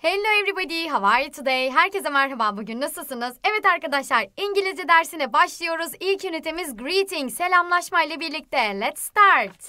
Hello everybody, how are you today? Herkese merhaba, bugün nasılsınız? Evet arkadaşlar, İngilizce dersine başlıyoruz. İlk ünitemiz greeting, selamlaşma ile birlikte. Let's start.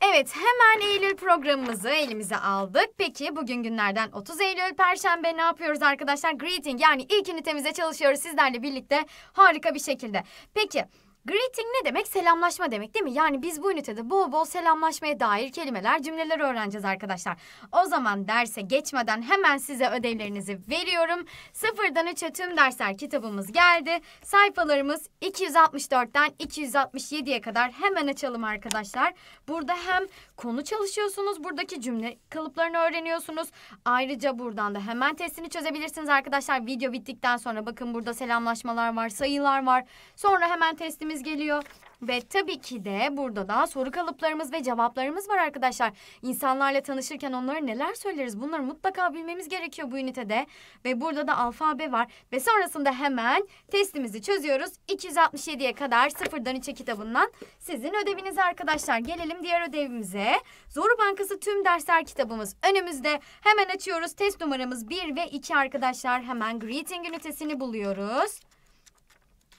Evet, hemen Eylül programımızı elimize aldık. Peki bugün günlerden 30 Eylül Perşembe ne yapıyoruz arkadaşlar? Greeting yani ilk ünitemize çalışıyoruz sizlerle birlikte harika bir şekilde. Peki Greeting ne demek? Selamlaşma demek değil mi? Yani biz bu ünitede bol bol selamlaşmaya dair kelimeler, cümleler öğreneceğiz arkadaşlar. O zaman derse geçmeden hemen size ödevlerinizi veriyorum. Sıfırdan üçe tüm dersler kitabımız geldi. Sayfalarımız 264'ten 267'ye kadar hemen açalım arkadaşlar. Burada hem konu çalışıyorsunuz, buradaki cümle kalıplarını öğreniyorsunuz. Ayrıca buradan da hemen testini çözebilirsiniz arkadaşlar. Video bittikten sonra bakın burada selamlaşmalar var, sayılar var. Sonra hemen testimiz süremiz geliyor. Ve tabii ki de burada da soru kalıplarımız ve cevaplarımız var arkadaşlar. İnsanlarla tanışırken onlara neler söyleriz bunları mutlaka bilmemiz gerekiyor bu ünitede. Ve burada da alfabe var ve sonrasında hemen testimizi çözüyoruz. 267'ye kadar sıfırdan içe kitabından sizin ödeviniz arkadaşlar. Gelelim diğer ödevimize. Zoru Bankası tüm dersler kitabımız önümüzde. Hemen açıyoruz test numaramız 1 ve 2 arkadaşlar. Hemen greeting ünitesini buluyoruz.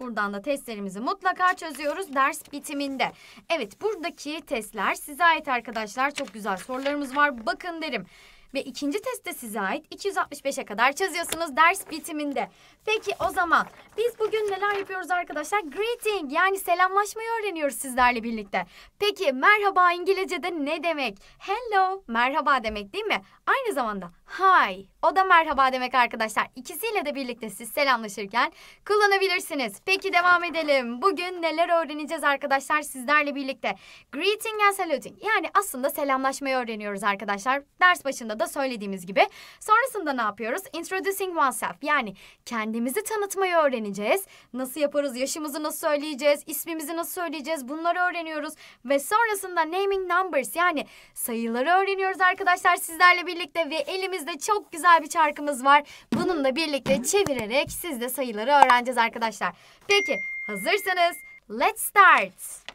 Buradan da testlerimizi mutlaka çözüyoruz ders bitiminde. Evet buradaki testler size ait arkadaşlar. Çok güzel sorularımız var. Bakın derim. Ve ikinci test de size ait. 265'e kadar çözüyorsunuz ders bitiminde. Peki o zaman biz bugün neler yapıyoruz arkadaşlar? Greeting yani selamlaşmayı öğreniyoruz sizlerle birlikte. Peki merhaba İngilizce'de ne demek? Hello merhaba demek değil mi? Aynı zamanda hi o da merhaba demek arkadaşlar. İkisiyle de birlikte siz selamlaşırken kullanabilirsiniz. Peki devam edelim. Bugün neler öğreneceğiz arkadaşlar sizlerle birlikte? Greeting and saluting yani aslında selamlaşmayı öğreniyoruz arkadaşlar. Ders başında da söylediğimiz gibi. Sonrasında ne yapıyoruz? Introducing oneself yani kendimizi tanıtmayı öğreneceğiz. Nasıl yaparız? Yaşımızı nasıl söyleyeceğiz? ismimizi nasıl söyleyeceğiz? Bunları öğreniyoruz. Ve sonrasında naming numbers yani sayıları öğreniyoruz arkadaşlar sizlerle birlikte birlikte ve elimizde çok güzel bir çarkımız var. Bununla birlikte çevirerek siz de sayıları öğreneceğiz arkadaşlar. Peki hazırsanız let's start.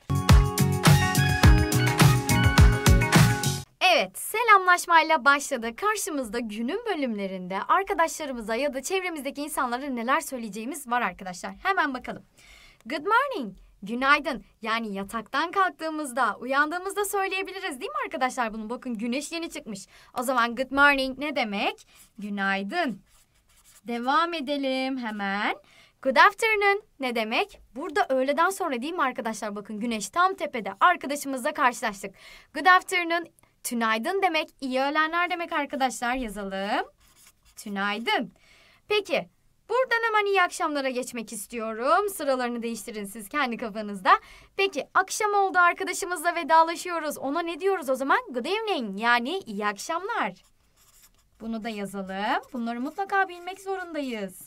Evet, selamlaşmayla başladı. Karşımızda günün bölümlerinde arkadaşlarımıza ya da çevremizdeki insanlara neler söyleyeceğimiz var arkadaşlar. Hemen bakalım. Good morning. Günaydın. Yani yataktan kalktığımızda, uyandığımızda söyleyebiliriz değil mi arkadaşlar bunu? Bakın güneş yeni çıkmış. O zaman good morning ne demek? Günaydın. Devam edelim hemen. Good afternoon ne demek? Burada öğleden sonra değil mi arkadaşlar? Bakın güneş tam tepede. Arkadaşımızla karşılaştık. Good afternoon, tünaydın demek. iyi öğlenler demek arkadaşlar. Yazalım. Tünaydın. Peki Buradan hemen iyi akşamlara geçmek istiyorum. Sıralarını değiştirin siz kendi kafanızda. Peki akşam oldu arkadaşımızla vedalaşıyoruz. Ona ne diyoruz o zaman? Good evening yani iyi akşamlar. Bunu da yazalım. Bunları mutlaka bilmek zorundayız.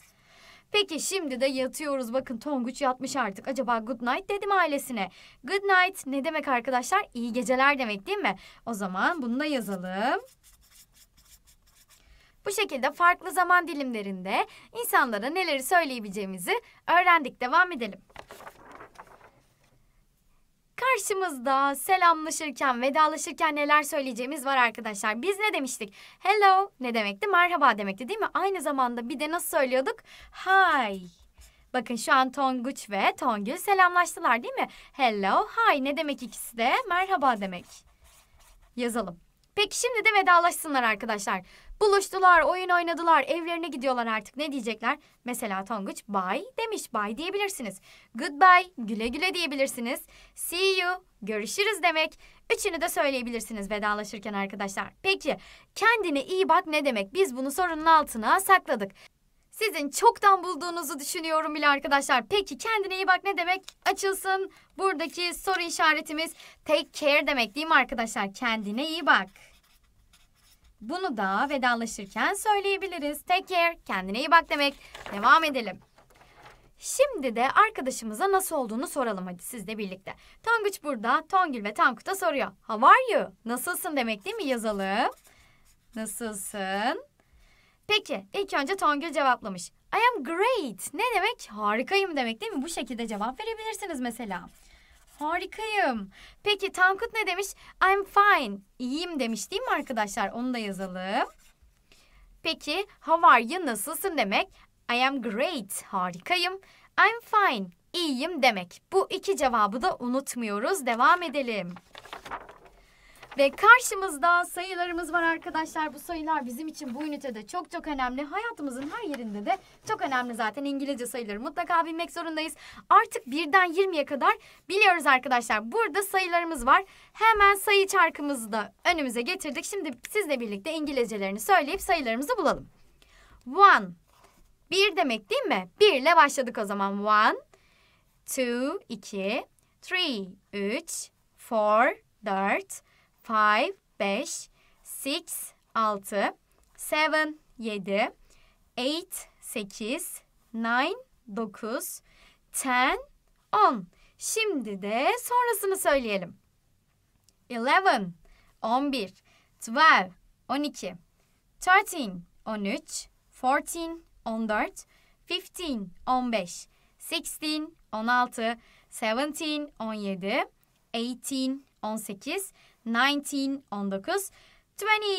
Peki şimdi de yatıyoruz. Bakın Tonguç yatmış artık. Acaba good night dedim ailesine. Good night ne demek arkadaşlar? İyi geceler demek değil mi? O zaman bunu da yazalım. Bu şekilde farklı zaman dilimlerinde insanlara neleri söyleyebileceğimizi öğrendik. Devam edelim. Karşımızda selamlaşırken, vedalaşırken neler söyleyeceğimiz var arkadaşlar. Biz ne demiştik? Hello ne demekti? Merhaba demekti değil mi? Aynı zamanda bir de nasıl söylüyorduk? Hi. Bakın şu an Tonguç ve Tongül selamlaştılar değil mi? Hello, hi ne demek ikisi de? Merhaba demek. Yazalım. Peki şimdi de vedalaşsınlar arkadaşlar. Buluştular, oyun oynadılar, evlerine gidiyorlar artık. Ne diyecekler? Mesela Tonguç bye demiş. Bye diyebilirsiniz. Goodbye, güle güle diyebilirsiniz. See you, görüşürüz demek. Üçünü de söyleyebilirsiniz vedalaşırken arkadaşlar. Peki kendine iyi bak ne demek? Biz bunu sorunun altına sakladık. Sizin çoktan bulduğunuzu düşünüyorum bile arkadaşlar. Peki kendine iyi bak ne demek? Açılsın buradaki soru işaretimiz take care demek değil mi arkadaşlar? Kendine iyi bak. Bunu da vedalaşırken söyleyebiliriz. Take care, kendine iyi bak demek. Devam edelim. Şimdi de arkadaşımıza nasıl olduğunu soralım hadi sizle birlikte. Tonguç burada, Tongül ve Tankut'a soruyor. How are you? Nasılsın demek değil mi yazalım. Nasılsın? Peki ilk önce Tongül cevaplamış. I am great. Ne demek? Harikayım demek değil mi? Bu şekilde cevap verebilirsiniz mesela. Harikayım. Peki Tankut ne demiş? I'm fine. İyiyim demiş değil mi arkadaşlar? Onu da yazalım. Peki how are you? Nasılsın demek? I am great. Harikayım. I'm fine. İyiyim demek. Bu iki cevabı da unutmuyoruz. Devam edelim. Ve karşımızda sayılarımız var arkadaşlar. Bu sayılar bizim için bu ünitede çok çok önemli. Hayatımızın her yerinde de çok önemli zaten. İngilizce sayıları mutlaka bilmek zorundayız. Artık birden 20'ye kadar biliyoruz arkadaşlar. Burada sayılarımız var. Hemen sayı çarkımızı da önümüze getirdik. Şimdi sizle birlikte İngilizcelerini söyleyip sayılarımızı bulalım. One. Bir demek değil mi? Bir ile başladık o zaman. One. Two. iki. Three. Üç. Four. Dört five, beş, six, altı, seven, yedi, eight, sekiz, nine, dokuz, ten, on. Şimdi de sonrasını söyleyelim. Eleven, on bir, twelve, on iki, thirteen, on üç, fourteen, on dört, fifteen, on beş, sixteen, on altı, seventeen, on yedi, eighteen, on sekiz, 19, 19.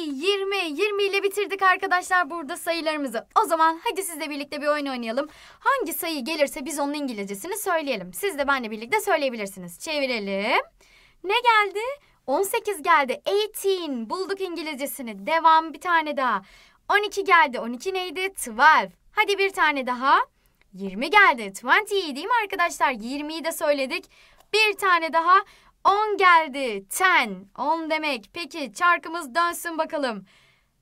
20, 20, 20 ile bitirdik arkadaşlar burada sayılarımızı. O zaman hadi sizle birlikte bir oyun oynayalım. Hangi sayı gelirse biz onun İngilizcesini söyleyelim. Siz de benimle birlikte söyleyebilirsiniz. Çevirelim. Ne geldi? 18 geldi. 18. Bulduk İngilizcesini. Devam bir tane daha. 12 geldi. 12 neydi? 12. Hadi bir tane daha. 20 geldi. 20 değil mi arkadaşlar? 20'yi de söyledik. Bir tane daha. On geldi. Ten. On demek. Peki çarkımız dönsün bakalım.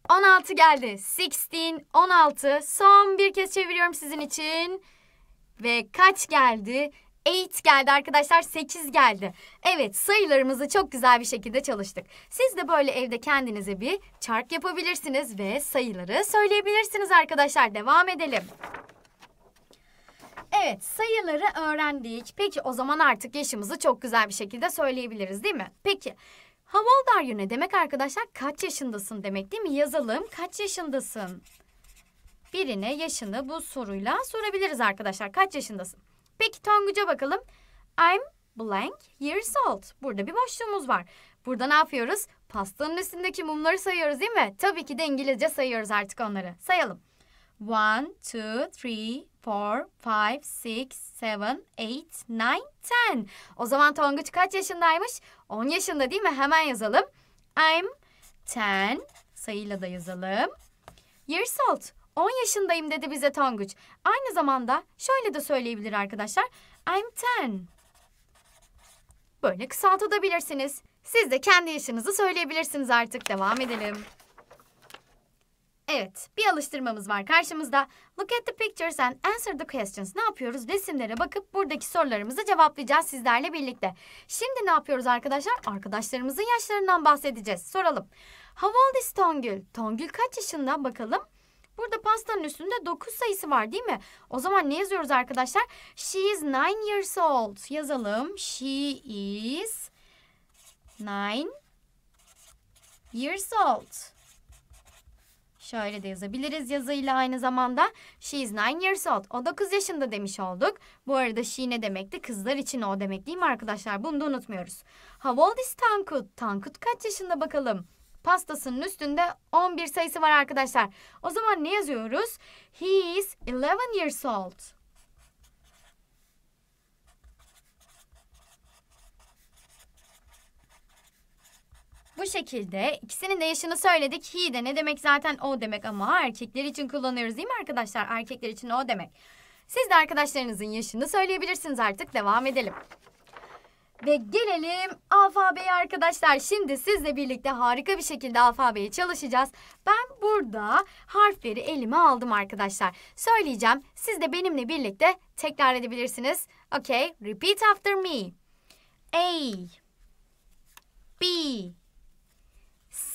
16 geldi. 16, 16. Son bir kez çeviriyorum sizin için. Ve kaç geldi? 8 geldi arkadaşlar 8 geldi. Evet sayılarımızı çok güzel bir şekilde çalıştık. Siz de böyle evde kendinize bir çark yapabilirsiniz ve sayıları söyleyebilirsiniz arkadaşlar. Devam edelim. Evet, sayıları öğrendik. Peki o zaman artık yaşımızı çok güzel bir şekilde söyleyebiliriz değil mi? Peki, how old are you ne demek arkadaşlar? Kaç yaşındasın demek değil mi? Yazalım, kaç yaşındasın? Birine yaşını bu soruyla sorabiliriz arkadaşlar. Kaç yaşındasın? Peki Tonguç'a bakalım. I'm blank years old. Burada bir boşluğumuz var. Burada ne yapıyoruz? Pastanın üstündeki mumları sayıyoruz değil mi? Tabii ki de İngilizce sayıyoruz artık onları. Sayalım. One, two, three, four, five, six, seven, eight, nine, ten. O zaman Tonguç kaç yaşındaymış? 10 yaşında değil mi? Hemen yazalım. I'm ten. Sayıyla da yazalım. Years old. 10 yaşındayım dedi bize Tonguç. Aynı zamanda şöyle de söyleyebilir arkadaşlar. I'm ten. Böyle kısaltabilirsiniz. Siz de kendi yaşınızı söyleyebilirsiniz artık. Devam edelim. Evet, bir alıştırmamız var karşımızda. Look at the pictures and answer the questions. Ne yapıyoruz? Resimlere bakıp buradaki sorularımızı cevaplayacağız sizlerle birlikte. Şimdi ne yapıyoruz arkadaşlar? Arkadaşlarımızın yaşlarından bahsedeceğiz. Soralım. How old is Tongül? Tongül kaç yaşında? Bakalım. Burada pastanın üstünde 9 sayısı var değil mi? O zaman ne yazıyoruz arkadaşlar? She is 9 years old. Yazalım. She is 9 years old. Şöyle de yazabiliriz yazıyla aynı zamanda. She is nine years old. O dokuz yaşında demiş olduk. Bu arada she ne demekti? Kızlar için o demek değil mi arkadaşlar? Bunu da unutmuyoruz. How old is Tankut? Tankut kaç yaşında bakalım? pastasının üstünde 11 sayısı var arkadaşlar. O zaman ne yazıyoruz? He is 11 years old. Bu şekilde ikisinin de yaşını söyledik. He de ne demek zaten o demek ama erkekler için kullanıyoruz değil mi arkadaşlar? Erkekler için o demek. Siz de arkadaşlarınızın yaşını söyleyebilirsiniz artık. Devam edelim. Ve gelelim alfabeye arkadaşlar. Şimdi sizle birlikte harika bir şekilde alfabeye çalışacağız. Ben burada harfleri elime aldım arkadaşlar. Söyleyeceğim. Siz de benimle birlikte tekrar edebilirsiniz. Okay, repeat after me. A B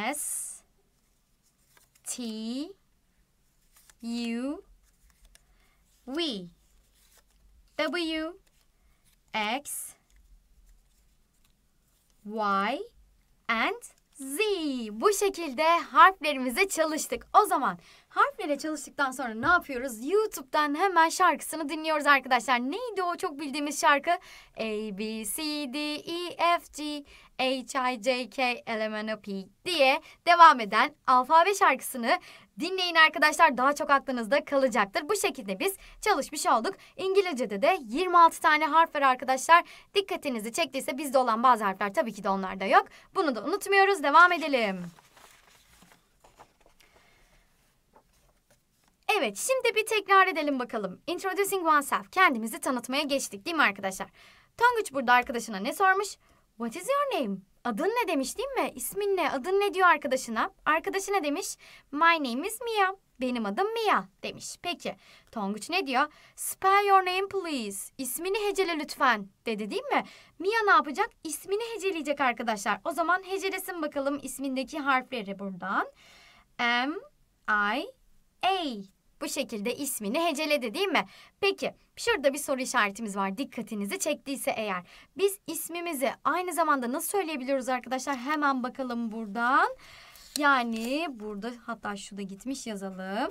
S T U V W X Y and Z. Bu şekilde harflerimizi çalıştık. O zaman Harflere çalıştıktan sonra ne yapıyoruz? YouTube'dan hemen şarkısını dinliyoruz arkadaşlar. Neydi o çok bildiğimiz şarkı? A, B, C, D, E, F, G, H, I, J, K, L, M, N, O P diye devam eden alfabe şarkısını dinleyin arkadaşlar. Daha çok aklınızda kalacaktır. Bu şekilde biz çalışmış olduk. İngilizce'de de 26 tane harf var arkadaşlar. Dikkatinizi çektiyse bizde olan bazı harfler tabii ki de onlarda yok. Bunu da unutmuyoruz. Devam edelim. Evet, şimdi bir tekrar edelim bakalım. Introducing oneself. Kendimizi tanıtmaya geçtik değil mi arkadaşlar? Tonguç burada arkadaşına ne sormuş? What is your name? Adın ne demiş değil mi? İsmin ne? Adın ne diyor arkadaşına? Arkadaşı ne demiş? My name is Mia. Benim adım Mia demiş. Peki Tonguç ne diyor? Spell your name please. İsmini hecele lütfen dedi değil mi? Mia ne yapacak? İsmini heceleyecek arkadaşlar. O zaman hecelesin bakalım ismindeki harfleri buradan. M, I, A bu şekilde ismini heceledi değil mi? Peki şurada bir soru işaretimiz var dikkatinizi çektiyse eğer. Biz ismimizi aynı zamanda nasıl söyleyebiliyoruz arkadaşlar? Hemen bakalım buradan. Yani burada hatta şu gitmiş yazalım.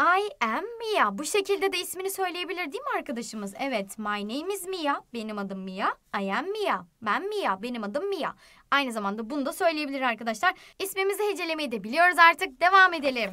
I am Mia. Bu şekilde de ismini söyleyebilir değil mi arkadaşımız? Evet, my name is Mia. Benim adım Mia. I am Mia. Ben Mia. Benim adım Mia. Aynı zamanda bunu da söyleyebilir arkadaşlar. İsmimizi hecelemeyi de biliyoruz artık. Devam edelim.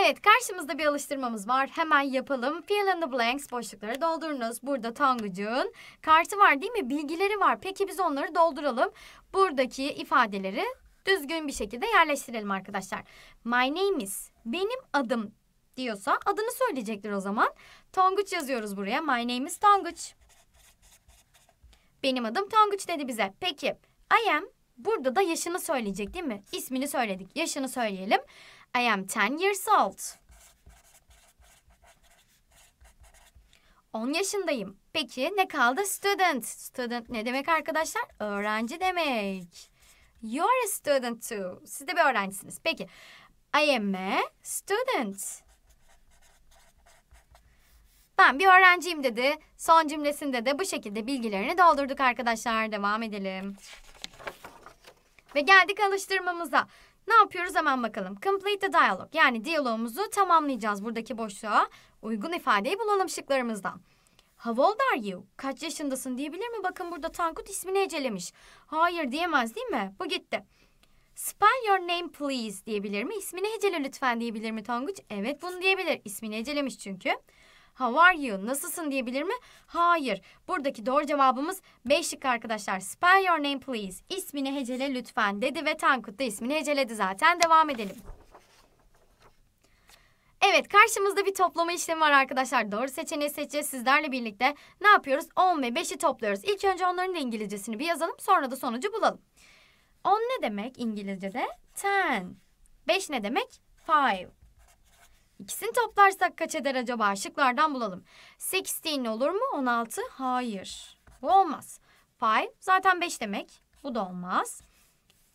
Evet karşımızda bir alıştırmamız var. Hemen yapalım. Fill in the blanks boşlukları doldurunuz. Burada Tangucuğun kartı var değil mi? Bilgileri var. Peki biz onları dolduralım. Buradaki ifadeleri düzgün bir şekilde yerleştirelim arkadaşlar. My name is benim adım diyorsa adını söyleyecektir o zaman. Tonguç yazıyoruz buraya. My name is Tonguç. Benim adım Tonguç dedi bize. Peki I am burada da yaşını söyleyecek değil mi? İsmini söyledik. Yaşını söyleyelim. I am 10 years old. 10 yaşındayım. Peki ne kaldı? Student. Student ne demek arkadaşlar? Öğrenci demek. You are a student too. Siz de bir öğrencisiniz. Peki. I am a student. Ben bir öğrenciyim dedi. Son cümlesinde de bu şekilde bilgilerini doldurduk arkadaşlar. Devam edelim. Ve geldik alıştırmamıza. Ne yapıyoruz hemen bakalım. Complete the dialogue yani diyalogumuzu tamamlayacağız buradaki boşluğa. Uygun ifadeyi bulalım şıklarımızdan. How old are you? Kaç yaşındasın diyebilir mi? Bakın burada Tankut ismini ecelemiş. Hayır diyemez değil mi? Bu gitti. Spell your name please diyebilir mi? İsmini hecele lütfen diyebilir mi Tonguç? Evet bunu diyebilir. İsmini hecelemiş çünkü how are you, nasılsın diyebilir mi? Hayır. Buradaki doğru cevabımız B şık arkadaşlar. Spell your name please. İsmini hecele lütfen dedi ve Tankut da ismini heceledi zaten. Devam edelim. Evet karşımızda bir toplama işlemi var arkadaşlar. Doğru seçeneği seçeceğiz sizlerle birlikte. Ne yapıyoruz? 10 ve 5'i topluyoruz. İlk önce onların da İngilizcesini bir yazalım sonra da sonucu bulalım. 10 ne demek İngilizce'de? 10. 5 ne demek? 5. İkisini toplarsak kaç eder acaba? Şıklardan bulalım. 16 olur mu? 16. Hayır. Bu olmaz. Pay zaten 5 demek. Bu da olmaz.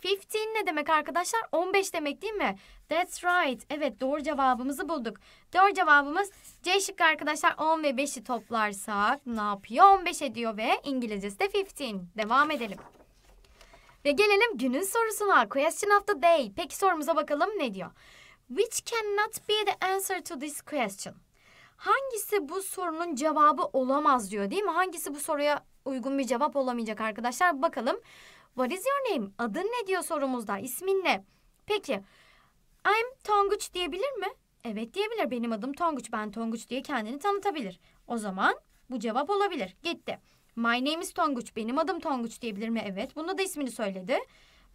15 ne demek arkadaşlar? 15 demek değil mi? That's right. Evet doğru cevabımızı bulduk. Doğru cevabımız C şıkkı arkadaşlar 10 ve 5'i toplarsak ne yapıyor? 15 ediyor ve İngilizcesi de 15. Devam edelim. Ve gelelim günün sorusuna. Question of the day. Peki sorumuza bakalım ne diyor? Which cannot be the answer to this question? Hangisi bu sorunun cevabı olamaz diyor değil mi? Hangisi bu soruya uygun bir cevap olamayacak arkadaşlar? Bakalım. What is your name? Adın ne diyor sorumuzda. İsmin ne? Peki. I'm Tonguç diyebilir mi? Evet diyebilir. Benim adım Tonguç. Ben Tonguç diye kendini tanıtabilir. O zaman bu cevap olabilir. Gitti. My name is Tonguç. Benim adım Tonguç diyebilir mi? Evet. Bunda da ismini söyledi.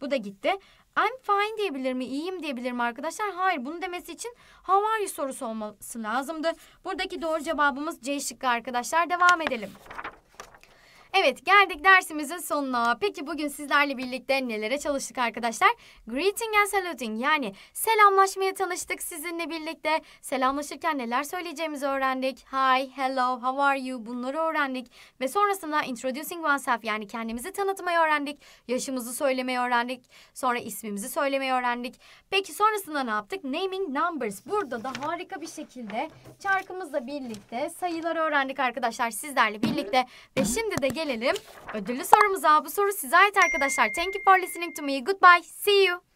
Bu da gitti. I'm fine diyebilir mi? İyiyim diyebilir mi arkadaşlar? Hayır. Bunu demesi için how are you sorusu olması lazımdı. Buradaki doğru cevabımız C şıkkı arkadaşlar. Devam edelim. Evet geldik dersimizin sonuna. Peki bugün sizlerle birlikte nelere çalıştık arkadaşlar? Greeting and saluting yani selamlaşmaya tanıştık sizinle birlikte. Selamlaşırken neler söyleyeceğimizi öğrendik. Hi, hello, how are you bunları öğrendik. Ve sonrasında introducing oneself yani kendimizi tanıtmayı öğrendik. Yaşımızı söylemeyi öğrendik. Sonra ismimizi söylemeyi öğrendik. Peki sonrasında ne yaptık? Naming numbers. Burada da harika bir şekilde çarkımızla birlikte sayıları öğrendik arkadaşlar sizlerle birlikte. Ve şimdi de gelelim. Ödüllü sorumuza bu soru size ait arkadaşlar. Thank you for listening to me. Goodbye. See you.